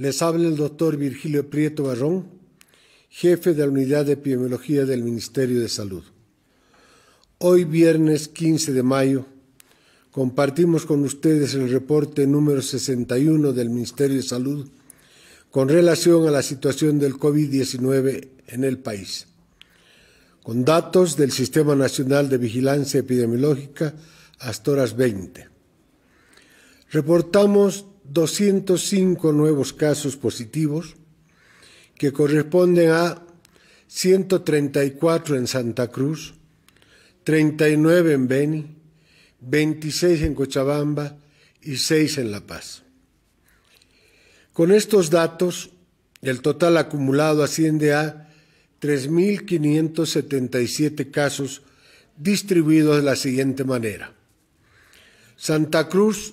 Les habla el doctor Virgilio Prieto Barrón, jefe de la Unidad de Epidemiología del Ministerio de Salud. Hoy viernes 15 de mayo compartimos con ustedes el reporte número 61 del Ministerio de Salud con relación a la situación del COVID-19 en el país, con datos del Sistema Nacional de Vigilancia Epidemiológica hasta horas 20. Reportamos 205 nuevos casos positivos, que corresponden a 134 en Santa Cruz, 39 en Beni, 26 en Cochabamba y 6 en La Paz. Con estos datos, el total acumulado asciende a 3.577 casos distribuidos de la siguiente manera. Santa Cruz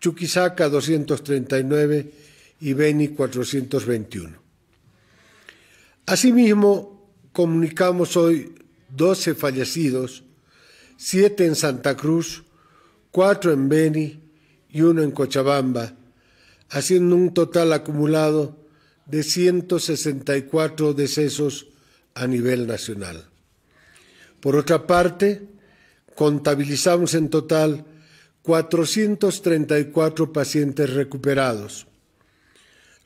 Chuquisaca 239 y Beni 421. Asimismo, comunicamos hoy 12 fallecidos, 7 en Santa Cruz, 4 en Beni y 1 en Cochabamba, haciendo un total acumulado de 164 decesos a nivel nacional. Por otra parte, contabilizamos en total 434 pacientes recuperados.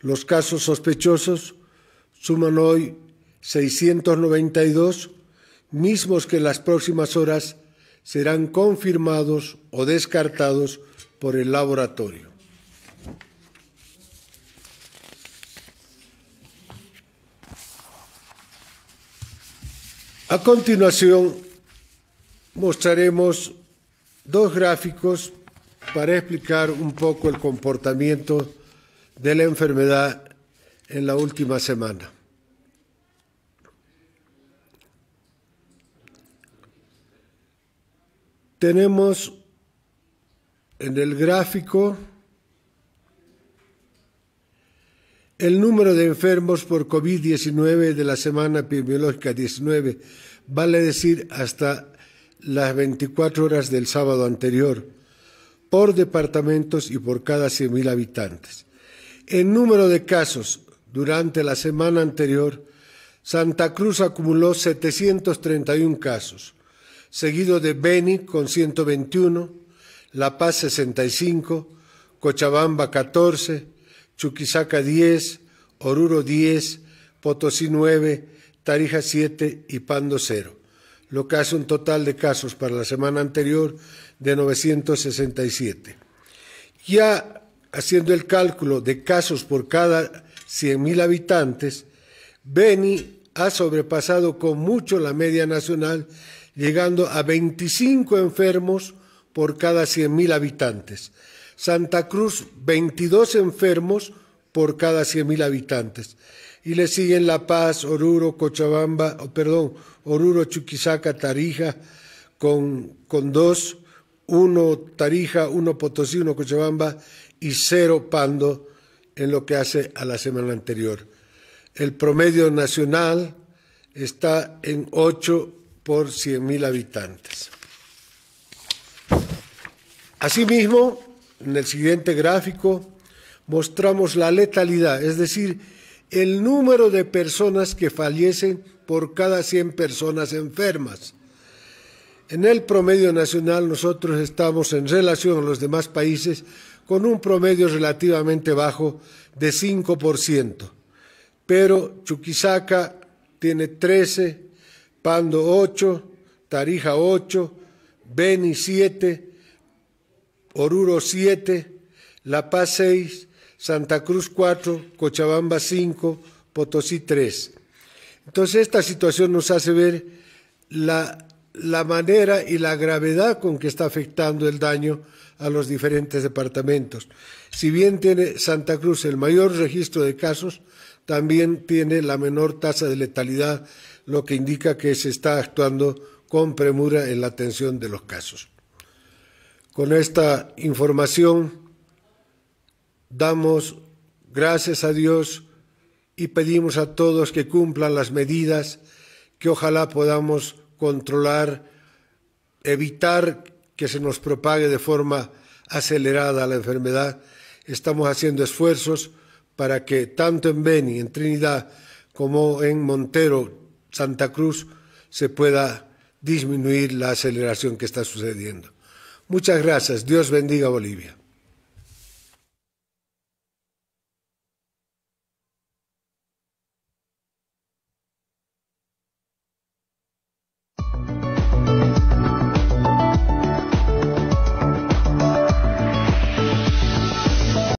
Los casos sospechosos suman hoy 692, mismos que en las próximas horas serán confirmados o descartados por el laboratorio. A continuación, mostraremos dos gráficos para explicar un poco el comportamiento de la enfermedad en la última semana. Tenemos en el gráfico el número de enfermos por COVID-19 de la semana epidemiológica 19, vale decir hasta las 24 horas del sábado anterior, por departamentos y por cada 100.000 habitantes. En número de casos durante la semana anterior, Santa Cruz acumuló 731 casos, seguido de Beni con 121, La Paz 65, Cochabamba 14, Chuquisaca 10, Oruro 10, Potosí 9, Tarija 7 y Pando 0 lo que hace un total de casos para la semana anterior de 967. Ya haciendo el cálculo de casos por cada 100.000 habitantes, Beni ha sobrepasado con mucho la media nacional, llegando a 25 enfermos por cada 100.000 habitantes. Santa Cruz, 22 enfermos por cada 100.000 habitantes. Y le siguen La Paz, Oruro, Cochabamba, perdón, Oruro, Chuquisaca, Tarija, con, con dos, uno Tarija, uno Potosí, uno Cochabamba y cero Pando en lo que hace a la semana anterior. El promedio nacional está en 8 por 100.000 habitantes. Asimismo, en el siguiente gráfico mostramos la letalidad, es decir, el número de personas que fallecen por cada 100 personas enfermas. En el promedio nacional nosotros estamos en relación a los demás países con un promedio relativamente bajo de 5%, pero Chuquisaca tiene 13, Pando 8, Tarija 8, Beni 7, Oruro 7, La Paz 6, Santa Cruz 4, Cochabamba 5, Potosí 3. Entonces esta situación nos hace ver la, la manera y la gravedad con que está afectando el daño a los diferentes departamentos. Si bien tiene Santa Cruz el mayor registro de casos, también tiene la menor tasa de letalidad, lo que indica que se está actuando con premura en la atención de los casos. Con esta información Damos gracias a Dios y pedimos a todos que cumplan las medidas que ojalá podamos controlar, evitar que se nos propague de forma acelerada la enfermedad. Estamos haciendo esfuerzos para que tanto en Beni, en Trinidad, como en Montero, Santa Cruz, se pueda disminuir la aceleración que está sucediendo. Muchas gracias. Dios bendiga Bolivia.